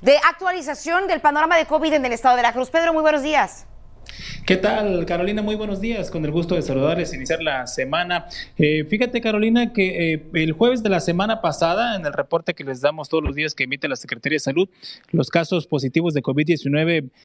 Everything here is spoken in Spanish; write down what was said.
de actualización del panorama de COVID en el estado de La Cruz. Pedro, muy buenos días. ¿Qué tal, Carolina? Muy buenos días. Con el gusto de saludarles, iniciar la semana. Eh, fíjate, Carolina, que eh, el jueves de la semana pasada, en el reporte que les damos todos los días que emite la Secretaría de Salud, los casos positivos de COVID-19